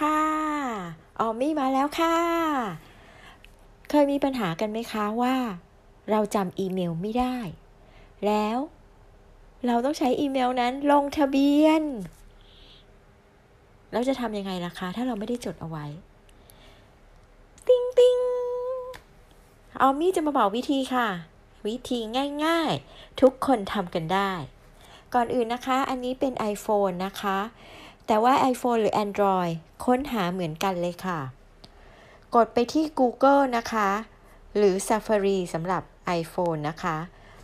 ค่ะ ออมมี่มาแล้วค่ะ เคยมีปัญหากันไหมคะว่า เราจำอีเมลไม่ได้ แล้วเราต้องใช้อีเมลนั้นลงทะเบียน เราจะทำยังไงล่ะคะ ถ้าเราไม่ได้จดเอาไว้ ติ้งติ้งออมมี่จะมาบอกวิธีค่ะ วิธีง่ายๆ ทุกคนทำกันได้ ก่อนอื่นนะคะอันนี้เป็น iPhone นะคะแต่ว่า iPhone หรือ Android ค้นหาเหมือนกันเลยค่ะ กดไปที่ Google นะคะ หรือ Safari สำหรับ iPhone นะคะ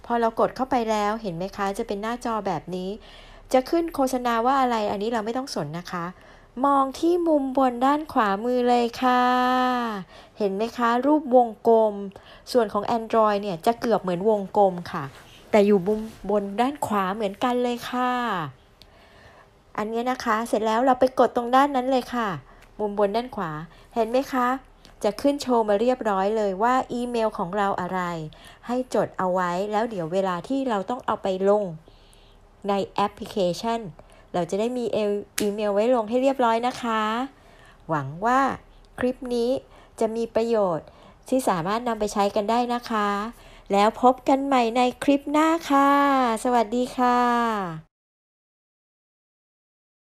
พอเรากดเข้าไปแล้วเห็นไหมคะจะเป็นหน้าจอแบบนี้ จะขึ้นโฆษณาว่าอะไรอันนี้เราไม่ต้องสนนะคะ มองที่มุมบนด้านขวามือเลยค่ะ เห็นไหมคะ รูปวงกลม ส่วนของ Android เนี่ยจะเกือบเหมือนวงกลมค่ะ แต่อยู่มุมบนด้านขวาเหมือนกันเลยค่ะอันนี้นะคะ เสร็จแล้วเราไปกดตรงด้านนั้นเลยค่ะ มุมบนด้านขวาเห็นไหมคะ จะขึ้นโชว์มาเรียบร้อยเลยว่าอีเมลของเราอะไร ให้จดเอาไว้แล้วเดี๋ยวเวลาที่เราต้องเอาไปลง ในแอปพลิเคชันเราจะได้มีอีเมลไว้ลงให้เรียบร้อยนะคะ หวังว่าคลิปนี้จะมีประโยชน์ที่สามารถนำไปใช้กันได้นะคะ แล้วพบกันใหม่ในคลิปหน้าค่ะ สวัสดีค่ะ